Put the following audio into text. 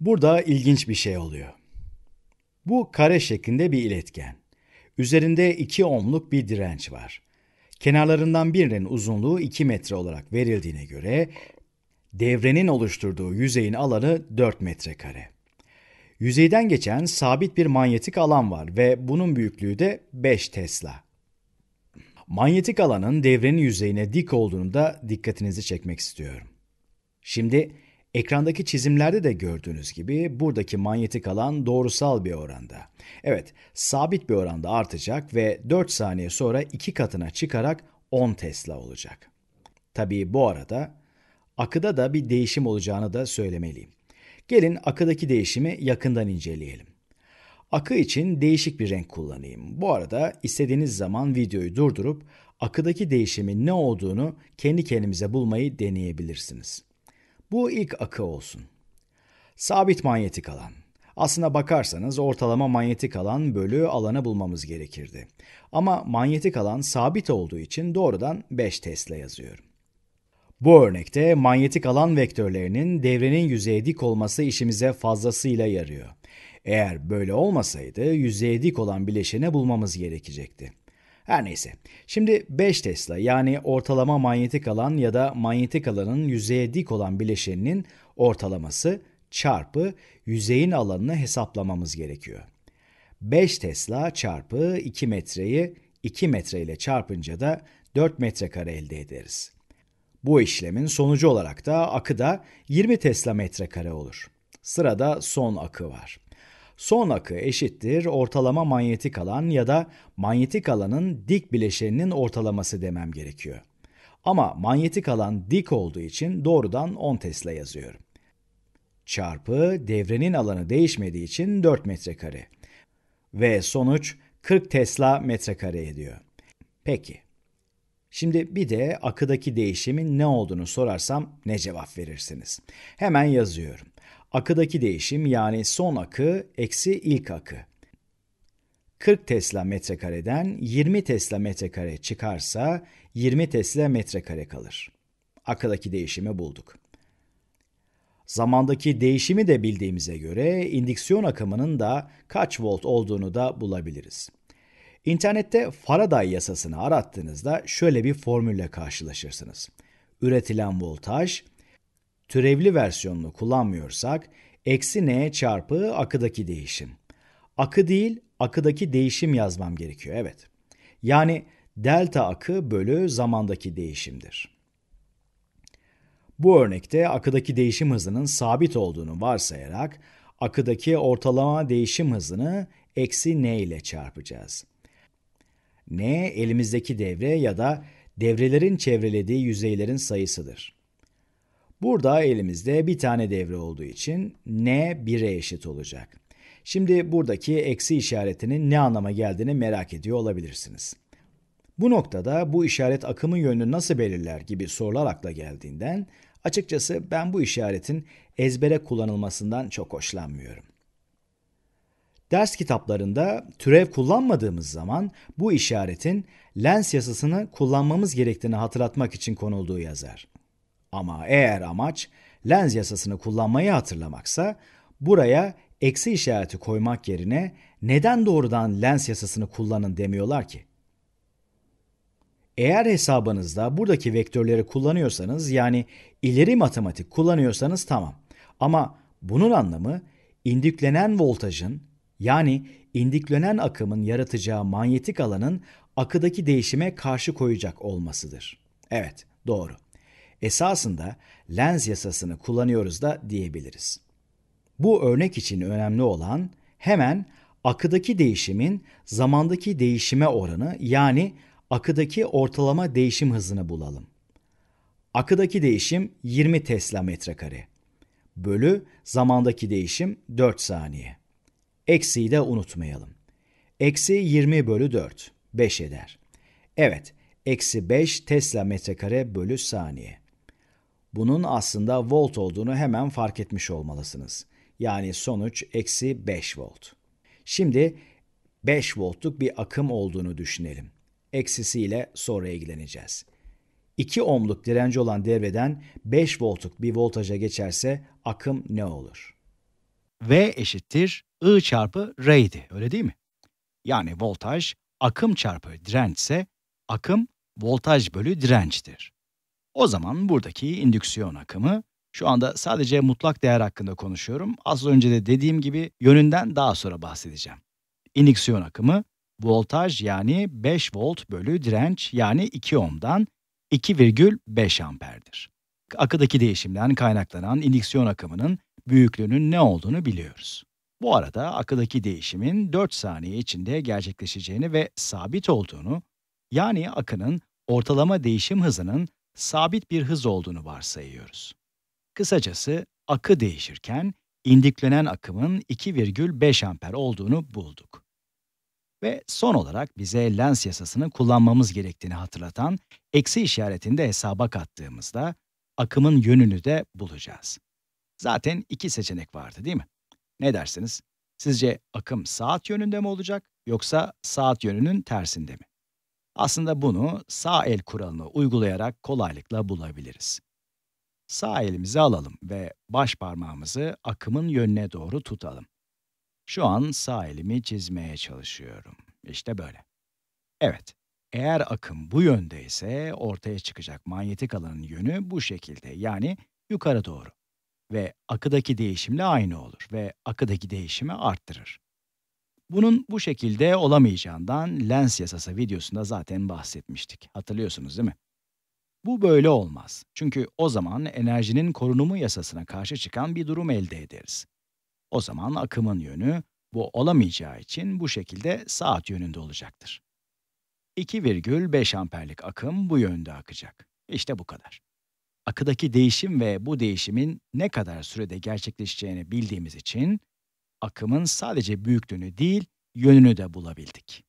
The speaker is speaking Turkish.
Burada ilginç bir şey oluyor. Bu kare şeklinde bir iletken. Üzerinde iki ohmluk bir direnç var. Kenarlarından birinin uzunluğu 2 metre olarak verildiğine göre devrenin oluşturduğu yüzeyin alanı 4 metre kare. Yüzeyden geçen sabit bir manyetik alan var ve bunun büyüklüğü de 5 Tesla. Manyetik alanın devrenin yüzeyine dik olduğunu da dikkatinizi çekmek istiyorum. Şimdi Ekrandaki çizimlerde de gördüğünüz gibi buradaki manyetik alan doğrusal bir oranda. Evet, sabit bir oranda artacak ve 4 saniye sonra 2 katına çıkarak 10 Tesla olacak. Tabii bu arada akıda da bir değişim olacağını da söylemeliyim. Gelin akıdaki değişimi yakından inceleyelim. Akı için değişik bir renk kullanayım. Bu arada istediğiniz zaman videoyu durdurup akıdaki değişimin ne olduğunu kendi kendimize bulmayı deneyebilirsiniz. Bu ilk akı olsun. Sabit manyetik alan. Aslına bakarsanız ortalama manyetik alan bölü alanı bulmamız gerekirdi. Ama manyetik alan sabit olduğu için doğrudan 5 Tesla yazıyorum. Bu örnekte manyetik alan vektörlerinin devrenin yüzeye dik olması işimize fazlasıyla yarıyor. Eğer böyle olmasaydı yüzeye dik olan bileşene bulmamız gerekecekti. Her neyse. Şimdi 5 Tesla yani ortalama manyetik alan ya da manyetik alanın yüzeye dik olan bileşeninin ortalaması çarpı yüzeyin alanını hesaplamamız gerekiyor. 5 Tesla çarpı 2 metreyi 2 metre ile çarpınca da 4 metrekare elde ederiz. Bu işlemin sonucu olarak da akı da 20 Tesla metrekare olur. Sırada son akı var. Son akı eşittir ortalama manyetik alan ya da manyetik alanın dik bileşeninin ortalaması demem gerekiyor. Ama manyetik alan dik olduğu için doğrudan 10 Tesla yazıyorum. Çarpı devrenin alanı değişmediği için 4 metrekare. Ve sonuç 40 Tesla metrekare ediyor. Peki. Şimdi bir de akıdaki değişimin ne olduğunu sorarsam ne cevap verirsiniz? Hemen yazıyorum. Akıdaki değişim yani son akı eksi ilk akı. 40 Tesla metrekareden 20 Tesla metrekare çıkarsa 20 Tesla metrekare kalır. Akıdaki değişimi bulduk. Zamandaki değişimi de bildiğimize göre indüksiyon akımının da kaç volt olduğunu da bulabiliriz. İnternette Faraday yasasını arattığınızda şöyle bir formülle karşılaşırsınız. Üretilen voltaj türevli versiyonunu kullanmıyorsak eksi n çarpı akıdaki değişim. Akı değil akıdaki değişim yazmam gerekiyor evet. Yani delta akı bölü zamandaki değişimdir. Bu örnekte akıdaki değişim hızının sabit olduğunu varsayarak akıdaki ortalama değişim hızını eksi n ile çarpacağız. n elimizdeki devre ya da devrelerin çevrelediği yüzeylerin sayısıdır. Burada elimizde bir tane devre olduğu için n 1'e eşit olacak. Şimdi buradaki eksi işaretinin ne anlama geldiğini merak ediyor olabilirsiniz. Bu noktada bu işaret akımın yönünü nasıl belirler gibi sorular akla geldiğinden açıkçası ben bu işaretin ezbere kullanılmasından çok hoşlanmıyorum. Ders kitaplarında türev kullanmadığımız zaman bu işaretin lens yasasını kullanmamız gerektiğini hatırlatmak için konulduğu yazar. Ama eğer amaç lens yasasını kullanmayı hatırlamaksa buraya eksi işareti koymak yerine neden doğrudan lens yasasını kullanın demiyorlar ki? Eğer hesabınızda buradaki vektörleri kullanıyorsanız yani ileri matematik kullanıyorsanız tamam. Ama bunun anlamı indüklenen voltajın yani indüklenen akımın yaratacağı manyetik alanın akıdaki değişime karşı koyacak olmasıdır. Evet, doğru esasında lens yasasını kullanıyoruz da diyebiliriz. Bu örnek için önemli olan hemen akıdaki değişimin zamandaki değişime oranı yani akıdaki ortalama değişim hızını bulalım. Akıdaki değişim 20 Tesla metrekare bölü zamandaki değişim 4 saniye. Eksiyi de unutmayalım. Eksi 20 bölü 4 5 eder. Evet, eksi 5 Tesla metrekare bölü saniye. Bunun aslında volt olduğunu hemen fark etmiş olmalısınız. Yani sonuç eksi 5 volt. Şimdi 5 voltluk bir akım olduğunu düşünelim. Eksisiyle sonra ilgileneceğiz. 2 ohmluk direnci olan devreden 5 voltluk bir voltaja geçerse akım ne olur? V eşittir I çarpı R idi, öyle değil mi? Yani voltaj akım çarpı dirençse akım voltaj bölü dirençtir. O zaman buradaki indüksiyon akımı şu anda sadece mutlak değer hakkında konuşuyorum. Az önce de dediğim gibi yönünden daha sonra bahsedeceğim. İndüksiyon akımı voltaj yani 5 volt bölü direnç yani 2 ohm'dan 2,5 amperdir. Akıdaki değişimden kaynaklanan indüksiyon akımının büyüklüğünün ne olduğunu biliyoruz. Bu arada akıdaki değişimin 4 saniye içinde gerçekleşeceğini ve sabit olduğunu, yani akının ortalama değişim hızının sabit bir hız olduğunu varsayıyoruz. Kısacası akı değişirken indiklenen akımın 2,5 amper olduğunu bulduk. Ve son olarak bize lens yasasını kullanmamız gerektiğini hatırlatan eksi işaretini de hesaba kattığımızda akımın yönünü de bulacağız. Zaten iki seçenek vardı değil mi? Ne dersiniz? Sizce akım saat yönünde mi olacak yoksa saat yönünün tersinde mi? Aslında bunu sağ el kuralını uygulayarak kolaylıkla bulabiliriz. Sağ elimizi alalım ve baş parmağımızı akımın yönüne doğru tutalım. Şu an sağ elimi çizmeye çalışıyorum. İşte böyle. Evet, eğer akım bu yönde ise ortaya çıkacak manyetik alanın yönü bu şekilde, yani yukarı doğru. Ve akıdaki değişimle aynı olur ve akıdaki değişimi arttırır. Bunun bu şekilde olamayacağından lens yasası videosunda zaten bahsetmiştik. Hatırlıyorsunuz değil mi? Bu böyle olmaz. Çünkü o zaman enerjinin korunumu yasasına karşı çıkan bir durum elde ederiz. O zaman akımın yönü bu olamayacağı için bu şekilde saat yönünde olacaktır. 2,5 amperlik akım bu yönde akacak. İşte bu kadar. Akıdaki değişim ve bu değişimin ne kadar sürede gerçekleşeceğini bildiğimiz için akımın sadece büyüklüğünü değil, yönünü de bulabildik.